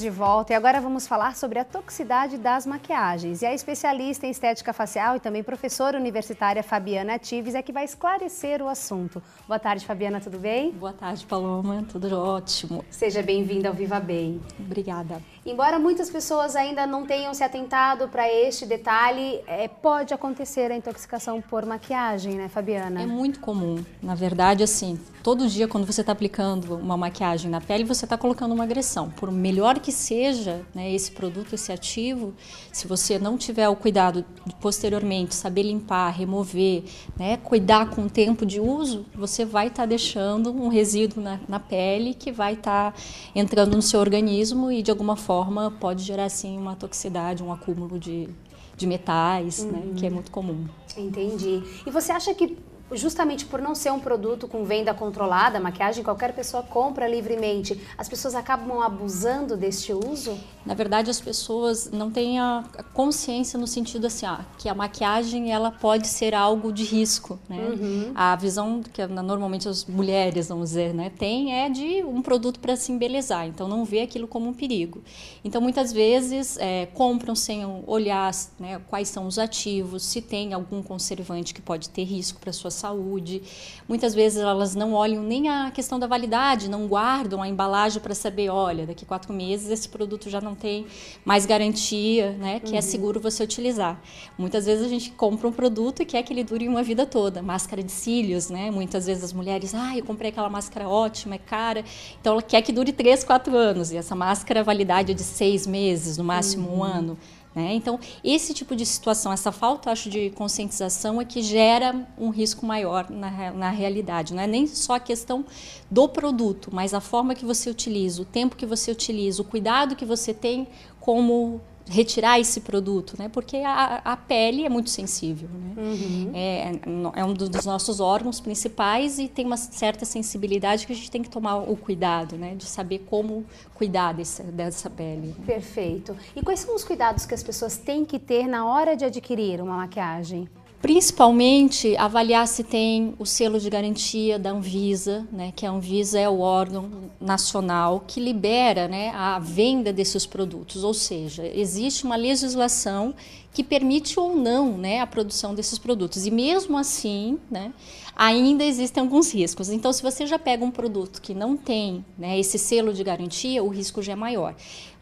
de volta e agora vamos falar sobre a toxicidade das maquiagens. E a especialista em estética facial e também professora universitária Fabiana Tives é que vai esclarecer o assunto. Boa tarde, Fabiana, tudo bem? Boa tarde, Paloma, tudo ótimo. Seja bem-vinda ao Viva Bem. Obrigada. Embora muitas pessoas ainda não tenham se atentado para este detalhe, é, pode acontecer a intoxicação por maquiagem, né, Fabiana? É muito comum. Na verdade, assim, todo dia quando você está aplicando uma maquiagem na pele, você está colocando uma agressão. Por melhor que seja né, esse produto, esse ativo, se você não tiver o cuidado de, posteriormente, saber limpar, remover, né, cuidar com o tempo de uso, você vai estar tá deixando um resíduo na, na, pele que vai estar tá entrando no seu organismo e de alguma forma forma pode gerar sim uma toxicidade, um acúmulo de, de metais, né, uhum. né, que é muito comum. Entendi. E você acha que justamente por não ser um produto com venda controlada, maquiagem qualquer pessoa compra livremente, as pessoas acabam abusando deste uso? Na verdade, as pessoas não têm a consciência no sentido assim, ah, que a maquiagem ela pode ser algo de risco, né? Uhum. A visão que normalmente as mulheres, vamos dizer, né, tem é de um produto para se embelezar, então não vê aquilo como um perigo. Então, muitas vezes é, compram sem olhar né, quais são os ativos, se tem algum conservante que pode ter risco para sua saúde. Muitas vezes elas não olham nem a questão da validade, não guardam a embalagem para saber, olha, daqui quatro meses esse produto já não tem mais garantia, né? Que é uhum. é seguro você utilizar. Muitas vezes a gente compra um produto e quer é que ele dure uma vida toda. Máscara de cílios, né? Muitas vezes as mulheres, ah, eu comprei aquela máscara ótima, é cara, então ela quer que dure três, quatro anos. E essa máscara, a validade é de seis meses, no máximo uhum. um ano. Né? Então, esse tipo de situação, essa falta, acho, de conscientização é que gera um risco maior na, na realidade. Não é nem só a questão do produto, mas a forma que você utiliza, o tempo que você utiliza, o cuidado que você tem como retirar esse produto, né? Porque a, a pele é muito sensível, né? Uhum. É, é, um dos nossos órgãos principais e tem uma certa sensibilidade que a gente tem que tomar o cuidado, né? De saber como cuidar desse, dessa pele. Perfeito. E quais são os cuidados que as pessoas têm que ter na hora de adquirir uma maquiagem? Principalmente avaliar se tem o selo de garantia da Anvisa, né, que a Anvisa é o órgão nacional que libera né, a venda desses produtos, ou seja, existe uma legislação que permite ou não né, a produção desses produtos. E mesmo assim, né, ainda existem alguns riscos. Então, se você já pega um produto que não tem né, esse selo de garantia, o risco já é maior.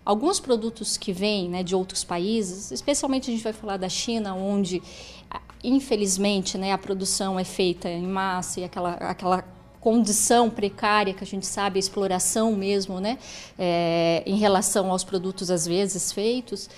Alguns produtos que vêm né, de outros países, especialmente a gente vai falar da China, onde infelizmente né, a produção é feita em massa e aquela, aquela condição precária que a gente sabe, a exploração mesmo, né, é, em relação aos produtos às vezes feitos,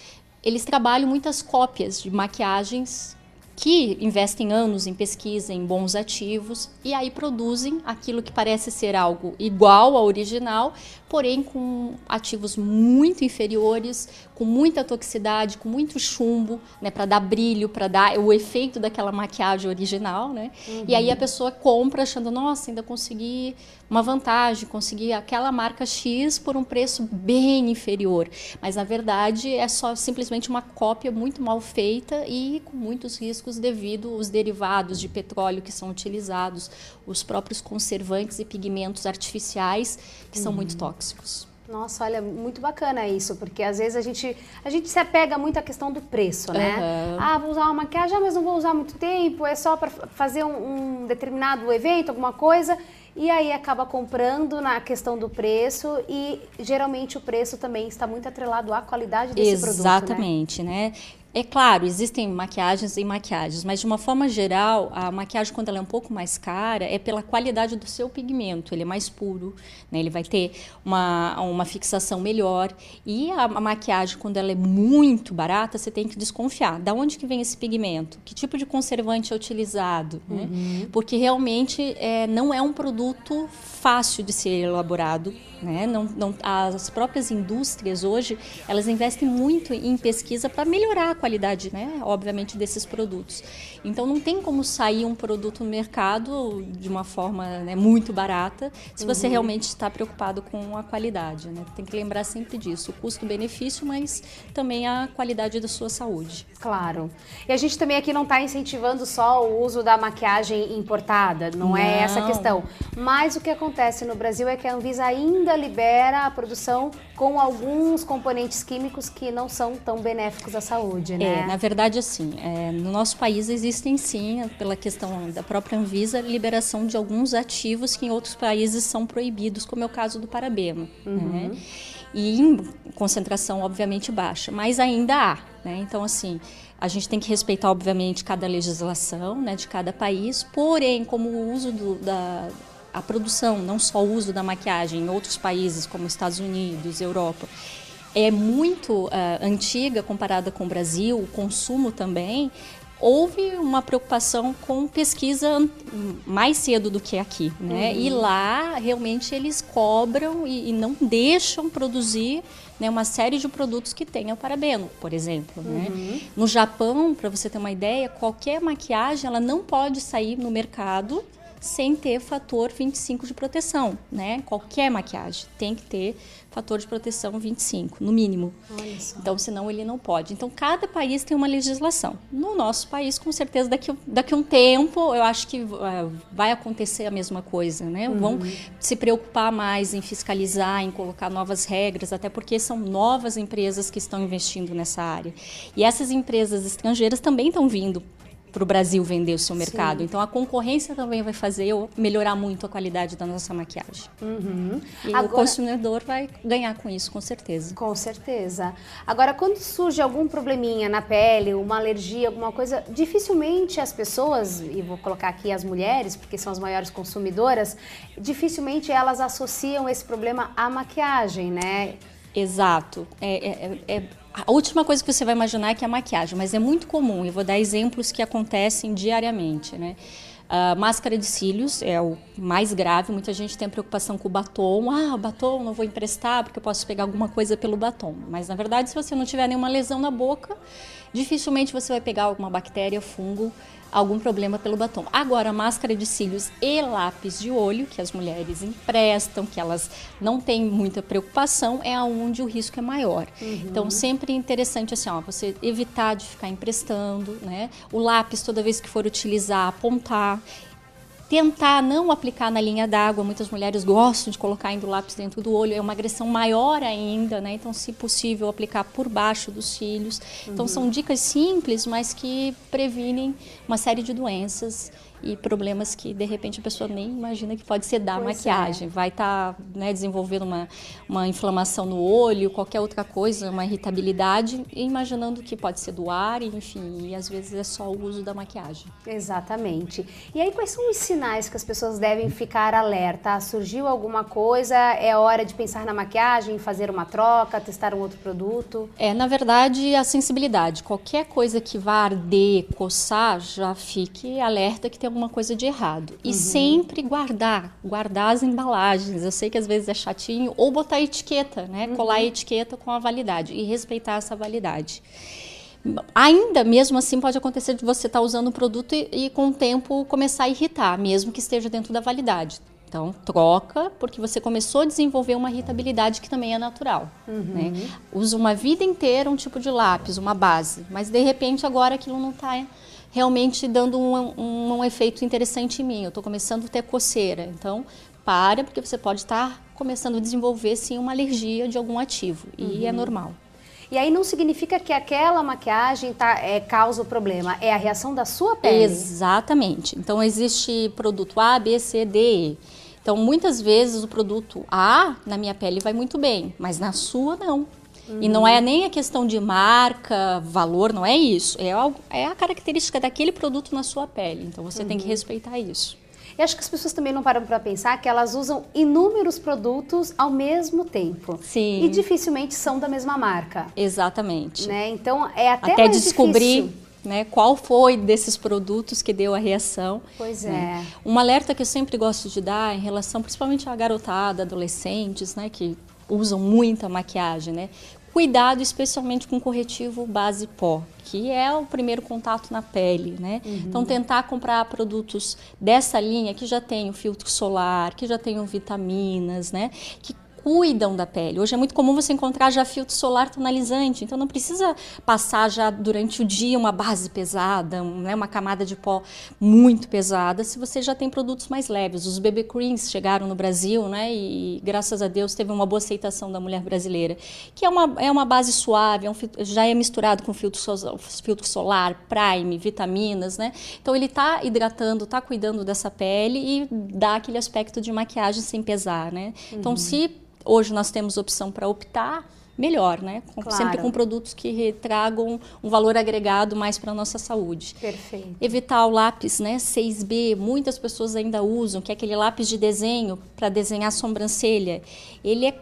eles trabalham muitas cópias de maquiagens que investem anos em pesquisa, em bons ativos, e aí produzem aquilo que parece ser algo igual ao original, porém com ativos muito inferiores, com muita toxicidade, com muito chumbo, né, para dar brilho, para dar o efeito daquela maquiagem original, né? Uhum. E aí a uhum. pessoa compra achando, nossa, ainda consegui uma vantagem, consegui aquela marca X por um preço bem inferior, mas na verdade é só simplesmente uma cópia muito mal feita e com muitos riscos tóxicos devido os derivados de petróleo que são utilizados, os próprios conservantes e pigmentos artificiais que são muito uhum. tóxicos. Nossa, olha, muito bacana isso, porque às vezes a gente, a gente se apega muito à questão do preço, né? Uhum. Ah, vou usar uma maquiagem, mas não vou usar muito tempo, é só para fazer um, um determinado evento, alguma coisa. E aí acaba comprando na questão do preço e geralmente o preço também está muito atrelado à qualidade desse Exatamente, produto. Né? Exatamente, né? né? É claro, existem maquiagens e maquiagens, mas de uma forma geral, a maquiagem, quando ela é um pouco mais cara, é pela qualidade do seu pigmento. Ele é mais puro, né? ele vai ter uma, uma fixação melhor. E a, maquiagem, quando ela é muito barata, você tem que desconfiar. Da onde que vem esse pigmento? Que tipo de conservante é utilizado? Né? Uhum. Porque realmente é, não é um produto fácil de ser elaborado né? Não, não, as próprias indústrias hoje elas investem muito em pesquisa para melhorar a qualidade, né? obviamente, desses produtos. Então não tem como sair um produto no mercado de uma forma né, muito barata se você uhum. realmente está preocupado com a qualidade. Né? Tem que lembrar sempre disso, o custo-benefício, mas também a qualidade da sua saúde. Claro. E a gente também aqui não está incentivando só o uso da maquiagem importada, não, não é essa a questão. Mas o que acontece no Brasil é que a Anvisa ainda ainda libera a produção com alguns componentes químicos que não são tão benéficos à saúde, né? É, na verdade, assim, é, no nosso país existem sim, pela questão da própria Anvisa, liberação de alguns ativos que em outros países são proibidos, como é o caso do parabeno, uhum. né? E em concentração, obviamente, baixa, mas ainda há, né? Então, assim, a gente tem que respeitar, obviamente, cada legislação né, de cada país, porém, como o uso do, da, a produção, não só o uso da maquiagem em outros países como Estados Unidos, Europa, é muito uh, antiga comparada com o Brasil, o consumo também, houve uma preocupação com pesquisa mais cedo do que aqui, né? Uhum. E lá realmente eles cobram e, e não deixam produzir né, uma série de produtos que tenham parabeno, por exemplo. Né? Uhum. No Japão, para você ter uma ideia, qualquer maquiagem ela não pode sair no mercado sem ter fator 25 de proteção, né? Qualquer maquiagem tem que ter fator de proteção 25, no mínimo. Então, senão ele não pode. Então, cada país tem uma legislação. No nosso país, com certeza, daqui, daqui a um tempo, eu acho que uh, vai acontecer a mesma coisa, né? Uhum. Vão se preocupar mais em fiscalizar, em colocar novas regras, até porque são novas empresas que estão investindo nessa área. E essas empresas estrangeiras também estão vindo para o Brasil vender o seu mercado. Sim. Então a concorrência também vai fazer melhorar muito a qualidade da nossa maquiagem. Uhum. E Agora... o consumidor vai ganhar com isso, com certeza. Com certeza. Agora, quando surge algum probleminha na pele, uma alergia, alguma coisa, dificilmente as pessoas, e vou colocar aqui as mulheres, porque são as maiores consumidoras, dificilmente elas associam esse problema à maquiagem, né? Exato. É, é, é, é, a última coisa que você vai imaginar é que é a maquiagem, mas é muito comum. Eu vou dar exemplos que acontecem diariamente, né? Uh, máscara de cílios é o mais grave. Muita gente tem preocupação com o batom. Ah, batom não vou emprestar porque eu posso pegar alguma coisa pelo batom. Mas na verdade, se você não tiver nenhuma lesão na boca, dificilmente você vai pegar alguma bactéria, fungo, algum problema pelo batom. Agora, máscara de cílios e lápis de olho, que as mulheres emprestam, que elas não têm muita preocupação, é aonde o risco é maior. Uhum. Então, sempre interessante assim, ó, você evitar de ficar emprestando, né? O lápis toda vez que for utilizar, apontar tentar não aplicar na linha d'água. Muitas mulheres gostam de colocar ainda o lápis dentro do olho, é uma agressão maior ainda, né? Então, se possível, aplicar por baixo dos cílios. Então, uhum. são dicas simples, mas que previnem uma série de doenças e problemas que de repente a pessoa nem imagina que pode ser da pois maquiagem. É. Vai estar tá, né, desenvolvendo uma, uma inflamação no olho, qualquer outra coisa, uma irritabilidade, imaginando que pode ser do ar, enfim, e às vezes é só o uso da maquiagem. Exatamente. E aí, quais são os sinais que as pessoas devem ficar alerta? Surgiu alguma coisa? É hora de pensar na maquiagem, fazer uma troca, testar um outro produto? É, na verdade, a sensibilidade. Qualquer coisa que vá arder, coçar, já fique alerta que tem alguma coisa de errado. E uhum. sempre guardar, guardar as embalagens. Eu sei que às vezes é chatinho, ou botar etiqueta, né? Uhum. Colar a etiqueta com a validade e respeitar essa validade. Ainda mesmo assim pode acontecer de você estar tá usando o produto e, e com o tempo começar a irritar, mesmo que esteja dentro da validade. Então, troca, porque você começou a desenvolver uma irritabilidade que também é natural. Uhum. Né? Usa uma vida inteira um tipo de lápis, uma base, mas de repente agora aquilo não está realmente dando um, um, um efeito interessante em mim. Eu estou começando a ter coceira, então para, porque você pode estar tá começando a desenvolver sim uma alergia de algum ativo e uhum. é normal. E aí não significa que aquela maquiagem tá, é, causa o problema, é a reação da sua pele. Exatamente. Então existe produto A, B, C, D, E. Então muitas vezes o produto A na minha pele vai muito bem, mas na sua não. Uhum. E não é nem a questão de marca, valor, não é isso. É, algo, é a característica daquele produto na sua pele. Então você uhum. tem que uhum. respeitar isso. E acho que as pessoas também não param para pensar que elas usam inúmeros produtos ao mesmo tempo. Sim. E dificilmente são da mesma marca. Exatamente. Né? Então é até, até descobrir difícil. Né, qual foi desses produtos que deu a reação? Pois né? é. Um alerta que eu sempre gosto de dar em relação, principalmente à garotada, adolescentes, né, que usam muita maquiagem, né? Cuidado especialmente com corretivo base pó, que é o primeiro contato na pele, né? Uhum. Então tentar comprar produtos dessa linha que já tem o filtro solar, que já tem vitaminas, né? Que cuidam da pele. Hoje é muito comum você encontrar já filtro solar tonalizante, então não precisa passar já durante o dia uma base pesada, né, uma camada de pó muito pesada, se você já tem produtos mais leves. Os BB creams chegaram no Brasil, né, e graças a Deus teve uma boa aceitação da mulher brasileira, que é uma, é uma base suave, é um, já é misturado com filtro, filtro solar, prime, vitaminas, né? Então ele está hidratando, está cuidando dessa pele e dá aquele aspecto de maquiagem sem pesar, né? Então uhum. Então se hoje nós temos opção para optar, melhor, né? Com, claro. Sempre com produtos que retragam um valor agregado mais para a nossa saúde. Perfeito. Evitar o lápis, né? 6B, muitas pessoas ainda usam, que é aquele lápis de desenho para desenhar sobrancelha. Ele é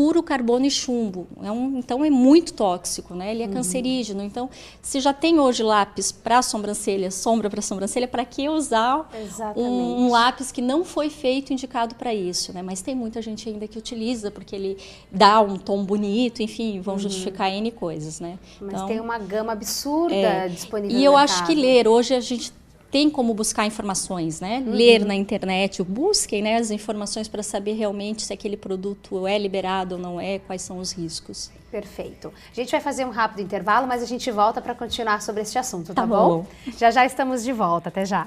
puro carbono e chumbo. É um, então é muito tóxico, né? Ele é uhum. cancerígeno. Então, se já tem hoje lápis para sobrancelha, sombra para sobrancelha, para que usar um, um, lápis que não foi feito indicado para isso, né? Mas tem muita gente ainda que utiliza porque ele dá um tom bonito, enfim, vão uhum. justificar N coisas, né? Mas então, tem uma gama absurda é, disponível. E eu acho que ler hoje a gente tem como buscar informações, né? Uhum. Ler na internet, busquem né, as informações para saber realmente se aquele produto é liberado ou não é, quais são os riscos. Perfeito. A gente vai fazer um rápido intervalo, mas a gente volta para continuar sobre este assunto, tá, tá bom? bom? Já já estamos de volta, até já.